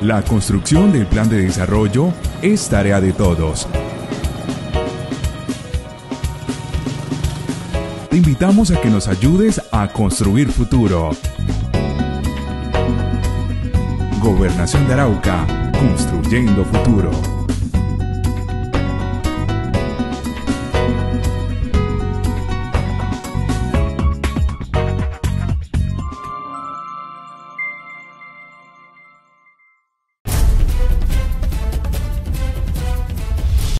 La construcción del plan de desarrollo es tarea de todos. Te invitamos a que nos ayudes a construir futuro. Gobernación de Arauca, construyendo futuro.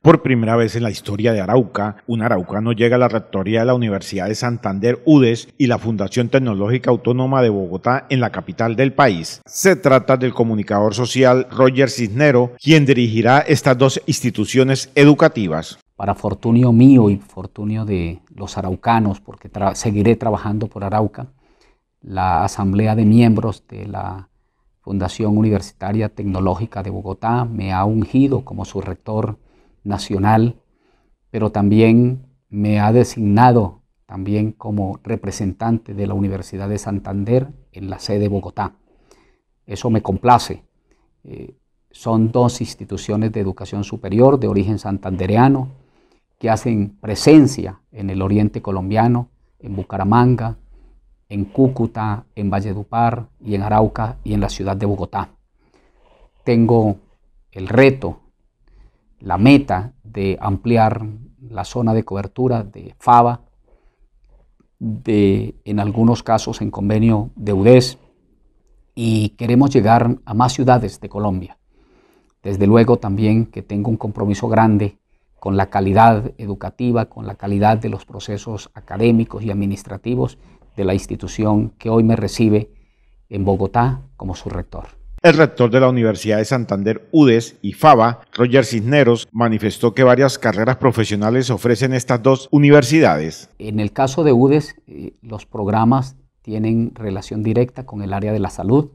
Por primera vez en la historia de Arauca, un araucano llega a la rectoría de la Universidad de Santander UDES y la Fundación Tecnológica Autónoma de Bogotá en la capital del país. Se trata del comunicador social Roger Cisnero, quien dirigirá estas dos instituciones educativas para fortunio mío y fortunio de los araucanos, porque seguiré trabajando por Arauca, la Asamblea de Miembros de la Fundación Universitaria Tecnológica de Bogotá me ha ungido como su rector nacional, pero también me ha designado también como representante de la Universidad de Santander en la sede de Bogotá. Eso me complace. Eh, son dos instituciones de educación superior de origen santandereano que hacen presencia en el oriente colombiano, en Bucaramanga, en Cúcuta, en Valledupar y en Arauca y en la ciudad de Bogotá. Tengo el reto la meta de ampliar la zona de cobertura de FABA, de, en algunos casos en convenio de UDES, y queremos llegar a más ciudades de Colombia. Desde luego también que tengo un compromiso grande con la calidad educativa, con la calidad de los procesos académicos y administrativos de la institución que hoy me recibe en Bogotá como su rector. El rector de la Universidad de Santander UDES y FABA, Roger Cisneros, manifestó que varias carreras profesionales ofrecen estas dos universidades. En el caso de UDES, eh, los programas tienen relación directa con el área de la salud,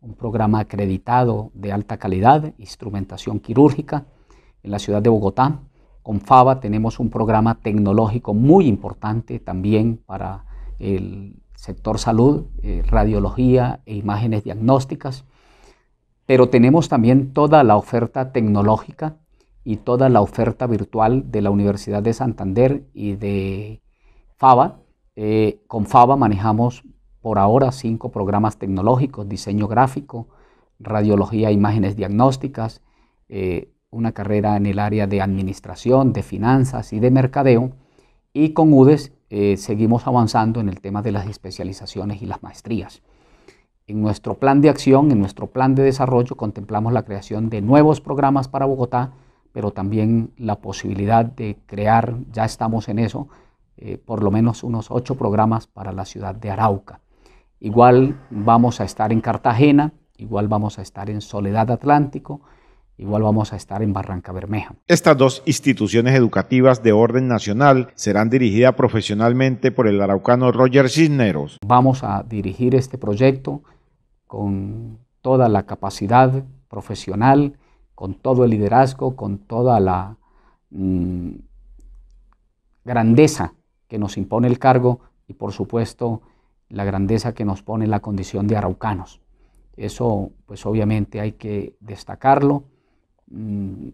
un programa acreditado de alta calidad, instrumentación quirúrgica en la ciudad de Bogotá. Con FABA tenemos un programa tecnológico muy importante también para el sector salud, eh, radiología e imágenes diagnósticas pero tenemos también toda la oferta tecnológica y toda la oferta virtual de la Universidad de Santander y de FABA. Eh, con FABA manejamos por ahora cinco programas tecnológicos, diseño gráfico, radiología, imágenes diagnósticas, eh, una carrera en el área de administración, de finanzas y de mercadeo. Y con UDES eh, seguimos avanzando en el tema de las especializaciones y las maestrías. En nuestro plan de acción, en nuestro plan de desarrollo, contemplamos la creación de nuevos programas para Bogotá, pero también la posibilidad de crear, ya estamos en eso, eh, por lo menos unos ocho programas para la ciudad de Arauca. Igual vamos a estar en Cartagena, igual vamos a estar en Soledad Atlántico, Igual vamos a estar en Barranca Bermeja. Estas dos instituciones educativas de orden nacional serán dirigidas profesionalmente por el araucano Roger Cisneros. Vamos a dirigir este proyecto con toda la capacidad profesional, con todo el liderazgo, con toda la mm, grandeza que nos impone el cargo y por supuesto la grandeza que nos pone la condición de araucanos. Eso pues obviamente hay que destacarlo. Mm,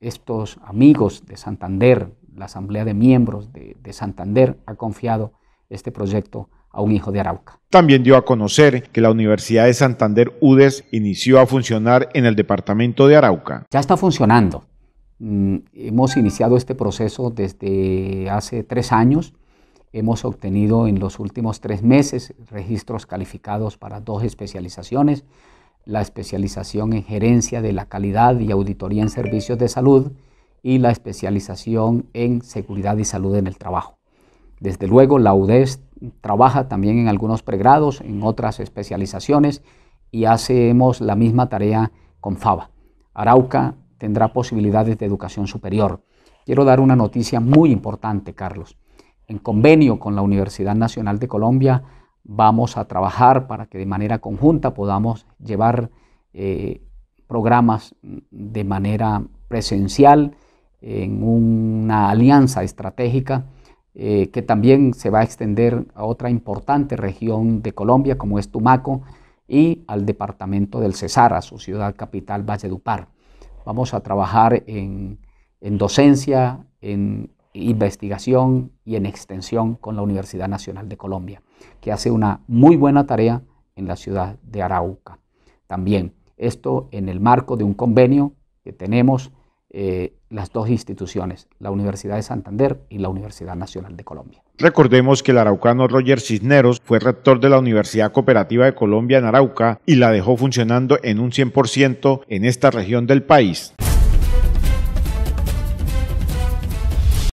estos amigos de Santander, la Asamblea de Miembros de, de Santander ha confiado este proyecto a un hijo de Arauca. También dio a conocer que la Universidad de Santander UDES inició a funcionar en el departamento de Arauca. Ya está funcionando. Mm, hemos iniciado este proceso desde hace tres años. Hemos obtenido en los últimos tres meses registros calificados para dos especializaciones, la especialización en gerencia de la calidad y auditoría en servicios de salud y la especialización en seguridad y salud en el trabajo. Desde luego, la UDES trabaja también en algunos pregrados, en otras especializaciones y hacemos la misma tarea con FABA. Arauca tendrá posibilidades de educación superior. Quiero dar una noticia muy importante, Carlos. En convenio con la Universidad Nacional de Colombia vamos a trabajar para que de manera conjunta podamos llevar eh, programas de manera presencial en una alianza estratégica eh, que también se va a extender a otra importante región de Colombia como es Tumaco y al departamento del Cesar, a su ciudad capital Valledupar. Vamos a trabajar en docencia, en investigación y en extensión con la Universidad Nacional de Colombia, que hace una muy buena tarea en la ciudad de Arauca. También esto en el marco de un convenio que tenemos eh, las dos instituciones, la Universidad de Santander y la Universidad Nacional de Colombia. Recordemos que el araucano Roger Cisneros fue rector de la Universidad Cooperativa de Colombia en Arauca y la dejó funcionando en un 100% en esta región del país.